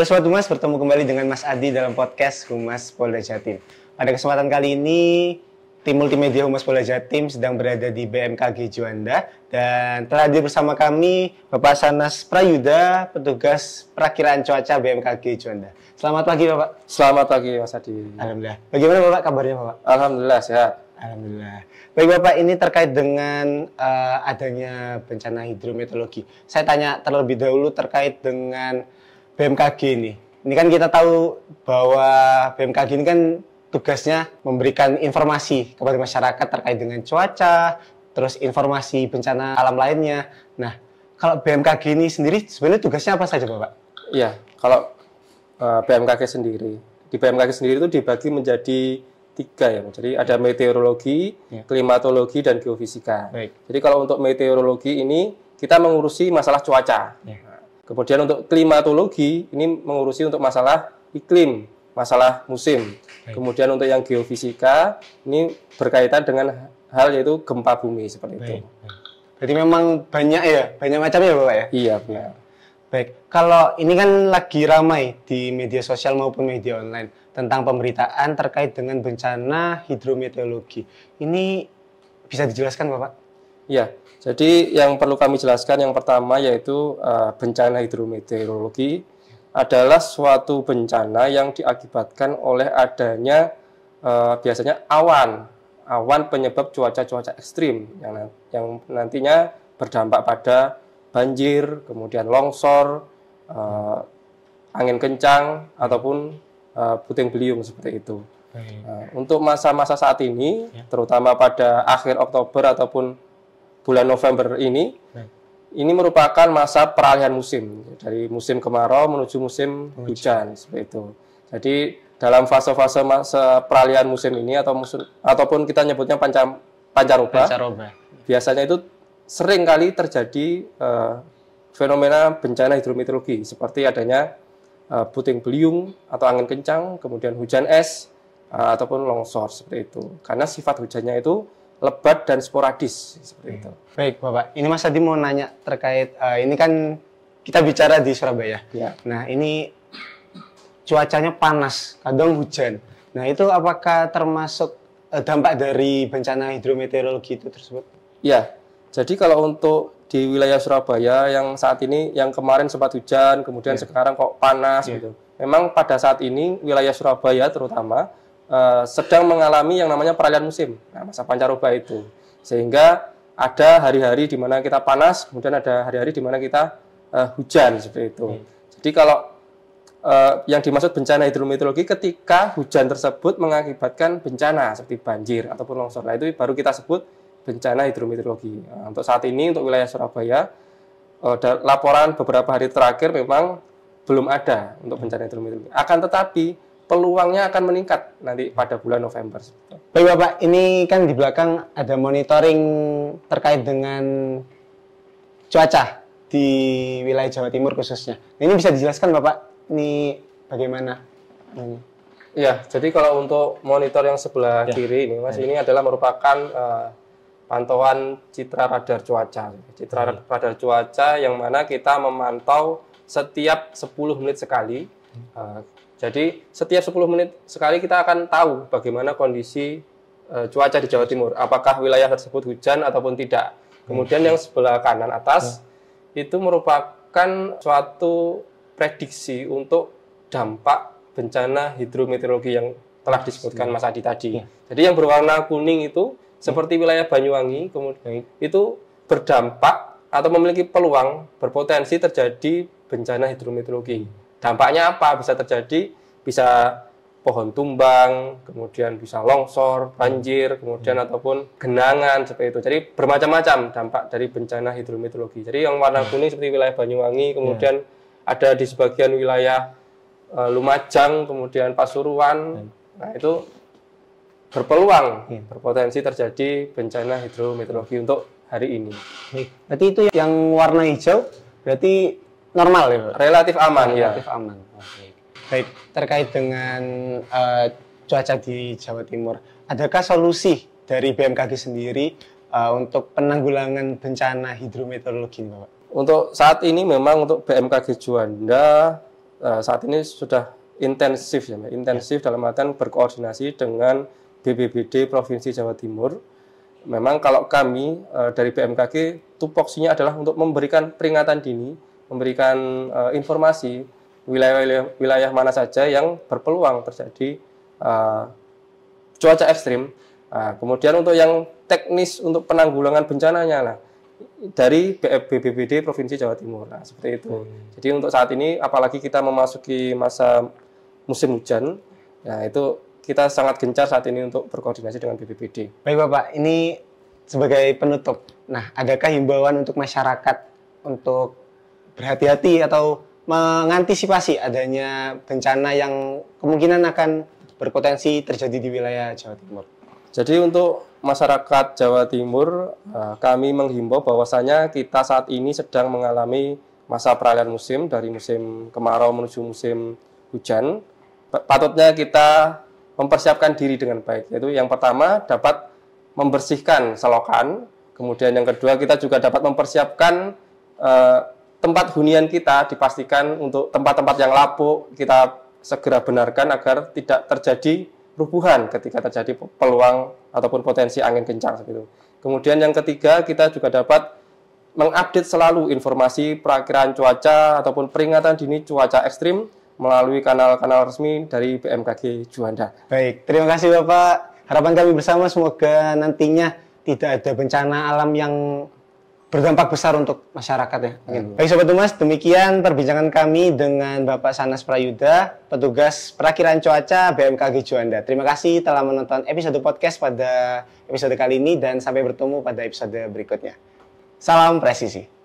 Halo Sobat Humas, bertemu kembali dengan Mas Adi dalam podcast Humas Polda Jatim. Pada kesempatan kali ini, tim multimedia Humas Polda Jatim sedang berada di BMKG Juanda dan telah hadir bersama kami Bapak Sanas Prayuda, petugas perakiraan cuaca BMKG Juanda. Selamat pagi Bapak. Selamat pagi Mas Adi. Alhamdulillah. Bagaimana Bapak kabarnya Bapak? Alhamdulillah sehat. Alhamdulillah. Baik Bapak, ini terkait dengan uh, adanya bencana hidrometeorologi. Saya tanya terlebih dahulu terkait dengan BMKG ini. Ini kan kita tahu bahwa BMKG ini kan tugasnya memberikan informasi kepada masyarakat terkait dengan cuaca, terus informasi bencana alam lainnya. Nah, kalau BMKG ini sendiri sebenarnya tugasnya apa saja, Bapak? Iya, kalau uh, eh, BMKG sendiri, di BMKG sendiri itu dibagi menjadi tiga ya. Jadi ada meteorologi, ya. klimatologi, dan geofisika. Baik. Jadi kalau untuk meteorologi ini kita mengurusi masalah cuaca. Ya. Kemudian untuk klimatologi ini mengurusi untuk masalah iklim, masalah musim. Kemudian untuk yang geofisika ini berkaitan dengan hal yaitu gempa bumi seperti itu. Jadi memang banyak ya, banyak macam ya Bapak ya? Iya, benar. Baik, kalau ini kan lagi ramai di media sosial maupun media online tentang pemberitaan terkait dengan bencana hidrometeorologi. Ini bisa dijelaskan Bapak? Ya, jadi yang perlu kami jelaskan yang pertama yaitu uh, bencana hidrometeorologi adalah suatu bencana yang diakibatkan oleh adanya uh, biasanya awan, awan penyebab cuaca-cuaca ekstrim yang, yang nantinya berdampak pada banjir, kemudian longsor, uh, angin kencang ataupun uh, puting beliung seperti itu. Uh, untuk masa-masa saat ini, ya. terutama pada akhir Oktober ataupun bulan November ini nah. ini merupakan masa peralihan musim dari musim kemarau menuju musim hujan, seperti itu. Jadi dalam fase-fase masa peralihan musim ini atau musim ataupun kita nyebutnya panca pancaroba, pancaroba. biasanya itu sering kali terjadi uh, fenomena bencana hidrometeorologi seperti adanya uh, puting beliung atau angin kencang, kemudian hujan es uh, ataupun longsor seperti itu. Karena sifat hujannya itu lebat dan sporadis seperti itu. Baik Bapak, ini Mas Adi mau nanya terkait uh, ini kan kita bicara di Surabaya. Ya. Nah, ini cuacanya panas, kadang hujan. Nah, itu apakah termasuk eh, dampak dari bencana hidrometeorologi itu tersebut? Ya. Jadi kalau untuk di wilayah Surabaya yang saat ini yang kemarin sempat hujan, kemudian ya. sekarang kok panas ya. gitu. Memang pada saat ini wilayah Surabaya terutama uh, sedang mengalami yang namanya peralihan musim, nah, masa pancaroba itu. Sehingga ada hari-hari di mana kita panas, kemudian ada hari-hari di mana kita uh, hujan seperti itu. Hmm. Jadi kalau uh, yang dimaksud bencana hidrometeorologi ketika hujan tersebut mengakibatkan bencana seperti banjir ataupun longsor. Nah, itu baru kita sebut bencana hidrometeorologi. Nah, untuk saat ini untuk wilayah Surabaya uh, laporan beberapa hari terakhir memang belum ada untuk bencana hidrometeorologi. Akan tetapi peluangnya akan meningkat nanti hmm. pada bulan November. Baik Bapak, ini kan di belakang ada monitoring terkait dengan cuaca di wilayah Jawa Timur khususnya. Nah, ini bisa dijelaskan Bapak, ini bagaimana? Iya, jadi kalau untuk monitor yang sebelah ya. kiri ini Mas, ya. ini adalah merupakan uh, pantauan citra radar cuaca. Citra ya. radar cuaca yang mana kita memantau setiap 10 menit sekali Uh, jadi setiap 10 menit sekali kita akan tahu bagaimana kondisi uh, cuaca di Jawa Timur, apakah wilayah tersebut hujan ataupun tidak. Kemudian yang sebelah kanan atas uh. itu merupakan suatu prediksi untuk dampak bencana hidrometeorologi yang telah disebutkan iya. Mas Adi tadi. Uh. Jadi yang berwarna kuning itu seperti hmm. wilayah Banyuwangi kemudian itu berdampak atau memiliki peluang berpotensi terjadi bencana hidrometeorologi. Dampaknya apa? Bisa terjadi, bisa pohon tumbang, kemudian bisa longsor, hmm. banjir, kemudian hmm. ataupun genangan seperti itu. Jadi bermacam-macam dampak dari bencana hidrometeorologi. Jadi yang warna hmm. kuning seperti wilayah Banyuwangi, ya. kemudian yeah. ada di sebagian wilayah eh, Lumajang, kemudian Pasuruan. hmm. Nah, itu berpeluang yeah. berpotensi terjadi bencana hidrometeorologi untuk hari ini. Berarti itu yang warna hijau berarti normal ya Relatif aman iya. Relatif aman. Oke. Baik, terkait dengan uh, cuaca di Jawa Timur, adakah solusi dari BMKG sendiri uh, untuk penanggulangan bencana hidrometeorologi Bapak? Untuk saat ini memang untuk BMKG Juanda uh, saat ini sudah intensif ya, intensif ya. dalam artian berkoordinasi dengan BBBD Provinsi Jawa Timur. Memang kalau kami uh, dari BMKG tupoksinya adalah untuk memberikan peringatan dini memberikan uh, informasi wilayah-wilayah mana saja yang berpeluang terjadi uh, cuaca ekstrim. Nah, kemudian untuk yang teknis untuk penanggulangan bencananya lah dari BPBD Provinsi Jawa Timur. Nah, seperti itu. Hmm. Jadi untuk saat ini apalagi kita memasuki masa musim hujan, ya itu kita sangat gencar saat ini untuk berkoordinasi dengan BPBD. Baik Bapak, ini sebagai penutup. Nah, adakah himbauan untuk masyarakat untuk berhati-hati atau mengantisipasi adanya bencana yang kemungkinan akan berpotensi terjadi di wilayah Jawa Timur. Jadi untuk masyarakat Jawa Timur, eh, kami menghimbau bahwasanya kita saat ini sedang mengalami masa peralihan musim dari musim kemarau menuju musim hujan. Patutnya kita mempersiapkan diri dengan baik. Yaitu yang pertama dapat membersihkan selokan, kemudian yang kedua kita juga dapat mempersiapkan eh, tempat hunian kita dipastikan untuk tempat-tempat yang lapuk kita segera benarkan agar tidak terjadi rubuhan ketika terjadi peluang ataupun potensi angin kencang seperti Kemudian yang ketiga kita juga dapat mengupdate selalu informasi perakiran cuaca ataupun peringatan dini cuaca ekstrim melalui kanal-kanal resmi dari BMKG Juanda. Baik, terima kasih Bapak. Harapan kami bersama semoga nantinya tidak ada bencana alam yang berdampak besar untuk masyarakat ya. Hmm. Baik Sobat Humas, demikian perbincangan kami dengan Bapak Sanas Prayuda, petugas perakiran cuaca BMKG Juanda. Terima kasih telah menonton episode podcast pada episode kali ini dan sampai bertemu pada episode berikutnya. Salam presisi.